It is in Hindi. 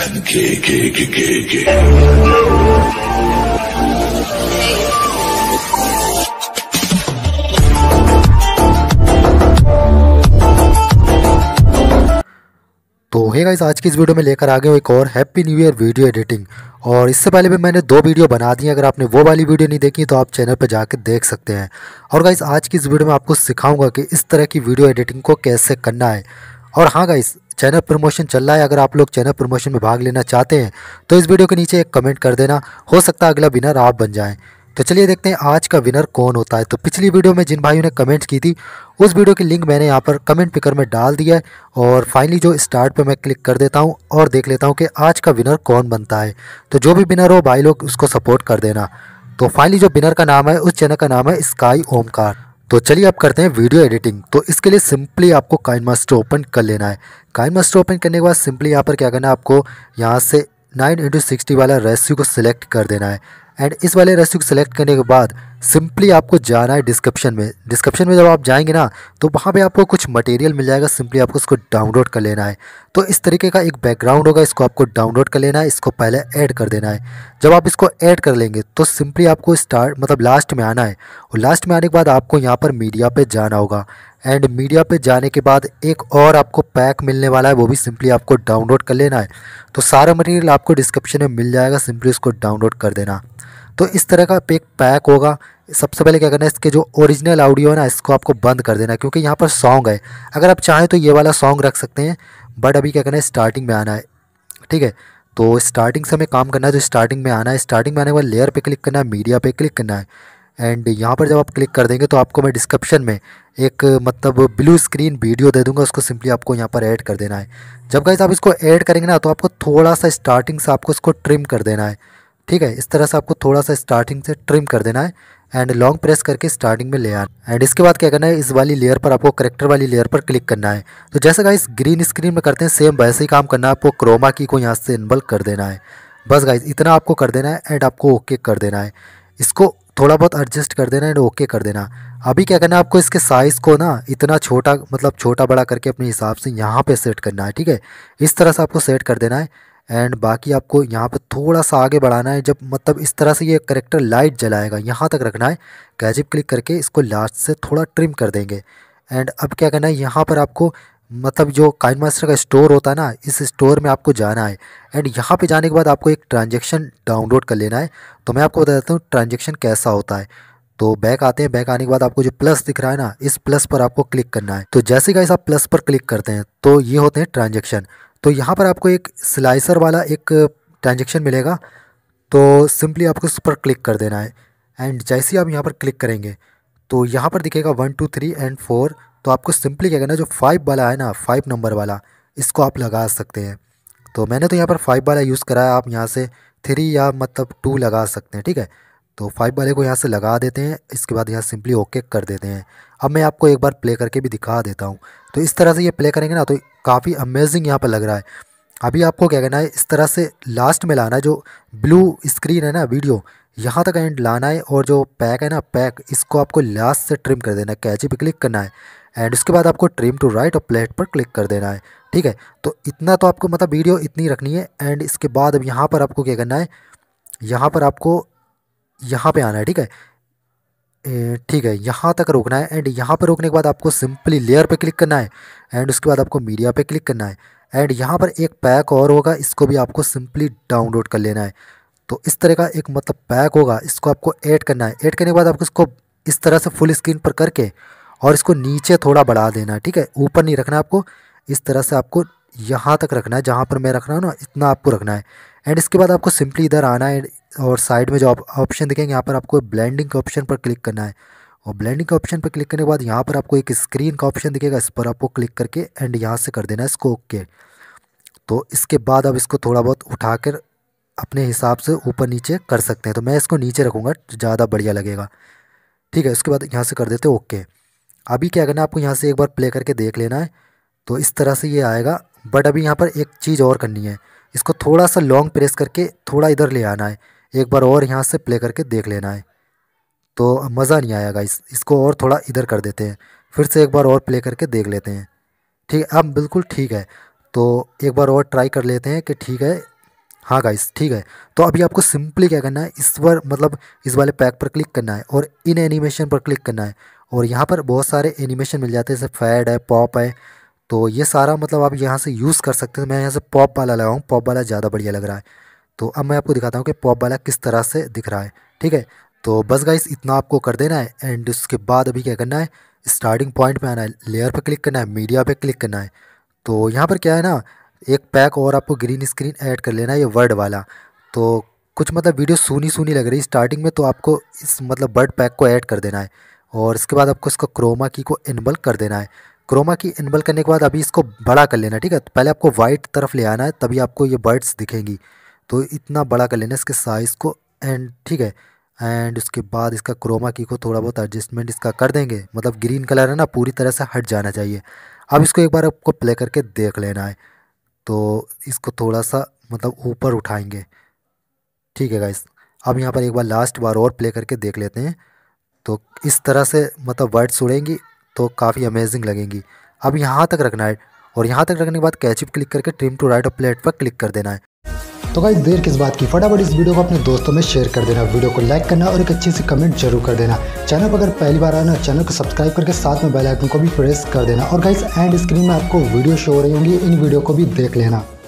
तो हे गाइस आज की इस वीडियो में लेकर आ गए एक और happy new year video editing और इससे पहले भी मैंने दो वीडियो बना दी अगर आपने वो वाली वीडियो नहीं देखी तो आप चैनल पर जाकर देख सकते हैं और गाइस आज की इस वीडियो में आपको सिखाऊंगा कि इस तरह की वीडियो एडिटिंग को कैसे करना है और हाँ गाइस चैनल प्रमोशन चल रहा है अगर आप लोग चैनल प्रमोशन में भाग लेना चाहते हैं तो इस वीडियो के नीचे एक कमेंट कर देना हो सकता है अगला विनर आप बन जाएँ तो चलिए देखते हैं आज का विनर कौन होता है तो पिछली वीडियो में जिन भाइयों ने कमेंट की थी उस वीडियो की लिंक मैंने यहाँ पर कमेंट पिकर में डाल दिया है और फाइनली जो स्टार्ट पर मैं क्लिक कर देता हूँ और देख लेता हूँ कि आज का विनर कौन बनता है तो जो भी विनर हो भाई लोग उसको सपोर्ट कर देना तो फाइनली जो विनर का नाम है उस चैनल का नाम है स्काई ओमकार तो चलिए आप करते हैं वीडियो एडिटिंग तो इसके लिए सिंपली आपको काइन मास्टर ओपन कर लेना है काइन मास्टर ओपन करने के बाद सिंपली यहाँ पर क्या करना है आपको यहाँ से नाइन इंटू सिक्सटी वाला रेस्यू को सिलेक्ट कर देना है एंड इस वाले रेस्यू को सिलेक्ट करने के बाद सिंपली आपको जाना है डिस्क्रिप्शन में डिस्क्रिप्शन में जब आप जाएंगे ना तो वहाँ पे आपको कुछ मटेरियल मिल जाएगा सिंपली आपको इसको डाउनलोड कर लेना है तो इस तरीके का एक बैकग्राउंड होगा इसको आपको डाउनलोड कर लेना है इसको पहले ऐड कर देना है जब आप इसको ऐड कर लेंगे तो सिंपली आपको स्टार्ट मतलब लास्ट में आना है और लास्ट में आने के बाद आपको यहाँ पर मीडिया पर जाना होगा एंड मीडिया पे जाने के बाद एक और आपको पैक मिलने वाला है वो भी सिंपली आपको डाउनलोड कर लेना है तो सारा मटेरियल आपको डिस्क्रिप्शन में मिल जाएगा सिंपली उसको डाउनलोड कर देना तो इस तरह का एक पैक होगा सबसे पहले क्या करना है इसके जो ओरिजिनल ऑडियो है ना इसको आपको बंद कर देना है क्योंकि यहाँ पर सॉन्ग है अगर आप चाहें तो ये वाला सॉन्ग रख सकते हैं बट अभी क्या करना है स्टार्टिंग में आना है ठीक है तो स्टार्टिंग से हमें काम करना है तो स्टार्टिंग में आना है स्टार्टिंग में आने वाले लेयर पे क्लिक करना है मीडिया पे क्लिक करना है एंड यहाँ पर जब आप क्लिक कर देंगे तो आपको मैं डिस्क्रिप्शन में एक मतलब ब्लू स्क्रीन वीडियो दे दूंगा उसको सिंपली आपको यहाँ पर ऐड कर देना है जब गाइज आप इसको ऐड करेंगे ना तो आपको थोड़ा सा स्टार्टिंग से आपको इसको ट्रिम कर देना है ठीक है इस तरह से आपको थोड़ा सा स्टार्टिंग से ट्रिम कर देना है एंड लॉन्ग प्रेस करके स्टार्टिंग में ले आना एंड इसके बाद क्या करना है इस वाली लेयर पर आपको करेक्टर वाली लेयर पर क्लिक करना है तो जैसे गाइस ग्रीन स्क्रीन में करते हैं सेम वैसे ही काम करना है आपको क्रोमा की को यहाँ से इनबल कर देना है बस गाइस इतना आपको कर देना है एंड आपको ओके कर देना है इसको थोड़ा बहुत एडजस्ट कर देना एंड ओके कर देना अभी क्या करना है आपको इसके साइज़ को ना इतना छोटा मतलब छोटा बड़ा करके अपने हिसाब से यहाँ पर सेट करना है ठीक है इस तरह से आपको सेट कर देना है एंड बाकी आपको यहाँ पर थोड़ा सा आगे बढ़ाना है जब मतलब इस तरह से ये करेक्टर लाइट जलाएगा यहाँ तक रखना है गैजिप क्लिक करके इसको लास्ट से थोड़ा ट्रिम कर देंगे एंड अब क्या करना है यहाँ पर आपको मतलब जो काइन मास्टर का स्टोर होता है ना इस स्टोर में आपको जाना है एंड यहाँ पे जाने के बाद आपको एक ट्रांजेक्शन डाउनलोड कर लेना है तो मैं आपको बता देता हूँ ट्रांजेक्शन कैसा होता है तो बैक आते हैं बैक आने के बाद आपको जो प्लस दिख रहा है ना इस प्लस पर आपको क्लिक करना है तो जैसे का आप प्लस पर क्लिक करते हैं तो ये होते हैं ट्रांजेक्शन तो यहाँ पर आपको एक स्लाइसर वाला एक ट्रांजेक्शन मिलेगा तो सिंपली आपको उस पर क्लिक कर देना है एंड जैसे ही आप यहाँ पर क्लिक करेंगे तो यहाँ पर दिखेगा one two three and four तो आपको सिंपली क्या करना जो फाइव वाला है ना फाइव नंबर वाला इसको आप लगा सकते हैं तो मैंने तो यहाँ पर फाइव वाला यूज़ कराया आप यहाँ से थ्री या मतलब टू लगा सकते हैं ठीक है तो फाइव वाले को यहाँ से लगा देते हैं इसके बाद यहाँ सिंपली ओके कर देते हैं अब मैं आपको एक बार प्ले करके भी दिखा देता हूँ तो इस तरह से ये प्ले करेंगे ना तो काफ़ी अमेजिंग यहाँ पर लग रहा है अभी आपको क्या करना है इस तरह से लास्ट में लाना है जो ब्लू स्क्रीन है ना वीडियो यहाँ तक एंड लाना है और जो पैक है ना पैक इसको आपको लास्ट से ट्रिम कर देना है कैची पर क्लिक करना है एंड उसके बाद आपको ट्रिम टू राइट और प्लेट पर क्लिक कर देना है ठीक है तो इतना तो आपको मतलब वीडियो इतनी रखनी है एंड इसके बाद अब यहाँ पर आपको क्या करना है यहाँ पर आपको यहाँ पे आना है ठीक है ठीक है यहाँ तक रोकना है एंड यहाँ पर रोकने के बाद आपको सिंपली लेयर पे क्लिक करना है एंड उसके बाद आपको मीडिया पे क्लिक करना है एंड यहाँ पर एक पैक और होगा इसको भी आपको सिंपली डाउनलोड कर लेना है तो इस तरह का एक मतलब पैक होगा इसको आपको ऐड करना है ऐड करने के बाद आपको इसको इस तरह से फुल स्क्रीन पर करके और इसको नीचे थोड़ा बढ़ा देना है ठीक है ऊपर नहीं रखना आपको इस तरह से आपको यहाँ तक रखना है जहाँ पर मैं रख रहा हूँ ना इतना आपको रखना है एंड इसके बाद आपको सिंपली इधर आना है और साइड में जो ऑप्शन दिखेंगे यहाँ पर आपको ब्लेंडिंग के ऑप्शन पर क्लिक करना है और ब्लेंडिंग के ऑप्शन पर क्लिक करने के बाद यहाँ पर आपको एक स्क्रीन का ऑप्शन दिखेगा इस पर आपको क्लिक करके एंड यहाँ से कर देना है इसको ओके तो इसके बाद आप इसको थोड़ा बहुत उठाकर अपने हिसाब से ऊपर नीचे कर सकते हैं तो मैं इसको नीचे रखूँगा ज़्यादा बढ़िया लगेगा ठीक है उसके बाद यहाँ से कर देते ओके अभी क्या करना है आपको यहाँ से एक बार प्ले करके देख लेना है तो इस तरह से ये आएगा बट अभी यहाँ पर एक चीज़ और करनी है इसको थोड़ा सा लॉन्ग प्रेस करके थोड़ा इधर ले आना है एक बार और यहाँ से प्ले करके देख लेना है तो मज़ा नहीं आएगा इस इसको और थोड़ा इधर कर देते हैं फिर से एक बार और प्ले करके देख लेते हैं ठीक है अब बिल्कुल ठीक है तो एक बार और ट्राई कर लेते हैं कि ठीक है हाँ गाइस ठीक है तो अभी आपको सिंपली क्या करना है इस पर मतलब इस वाले पैक पर क्लिक करना है और इन एनिमेशन पर क्लिक करना है और यहाँ पर बहुत सारे एनिमेशन मिल जाते हैं जैसे फैड है पॉप है तो ये सारा मतलब आप यहाँ से यूज़ कर सकते हैं मैं यहाँ से पॉप वाला लगाऊँ पॉप वाला ज़्यादा बढ़िया लग रहा है तो अब मैं आपको दिखाता हूँ कि पॉप वाला किस तरह से दिख रहा है ठीक है तो बस गाइस इतना आपको कर देना है एंड उसके बाद अभी क्या करना है स्टार्टिंग पॉइंट पे आना है लेयर पे क्लिक करना है मीडिया पे क्लिक करना है तो यहाँ पर क्या है ना एक पैक और आपको ग्रीन स्क्रीन ऐड कर लेना है ये वर्ड वाला तो कुछ मतलब वीडियो सूनी सूनी लग रही है स्टार्टिंग में तो आपको इस मतलब बर्ड पैक को ऐड कर देना है और इसके बाद आपको इसका क्रोमा की को इनबल कर देना है क्रोमा की इनबल करने के बाद अभी इसको बड़ा कर लेना ठीक है तो पहले आपको वाइट तरफ ले आना है तभी आपको ये बर्ड्स दिखेंगी तो इतना बड़ा कर लेना इसके साइज़ को एंड ठीक है एंड उसके बाद इसका क्रोमा की को थोड़ा बहुत एडजस्टमेंट इसका कर देंगे मतलब ग्रीन कलर है ना पूरी तरह से हट जाना चाहिए अब इसको एक बार आपको प्ले करके देख लेना है तो इसको थोड़ा सा मतलब ऊपर उठाएंगे ठीक है गाइस अब यहाँ पर एक बार लास्ट बार और प्ले करके देख लेते हैं तो इस तरह से मतलब वर्ड्स उड़ेंगी तो काफ़ी अमेजिंग लगेंगी अब यहाँ तक रखना है और यहाँ तक रखने के बाद कैचअप क्लिक करके ट्रिम टू राइट और प्लेट पर क्लिक कर देना है तो गाइज देर किस बात की फटाफट इस वीडियो को अपने दोस्तों में शेयर कर देना वीडियो को लाइक करना और एक अच्छी सी कमेंट जरूर कर देना चैनल पर अगर पहली बार आना चैनल को सब्सक्राइब करके साथ में बेल आइकन को भी प्रेस कर देना और गाइज एंड स्क्रीन में आपको वीडियो शो हो रही होंगी इन वीडियो को भी देख लेना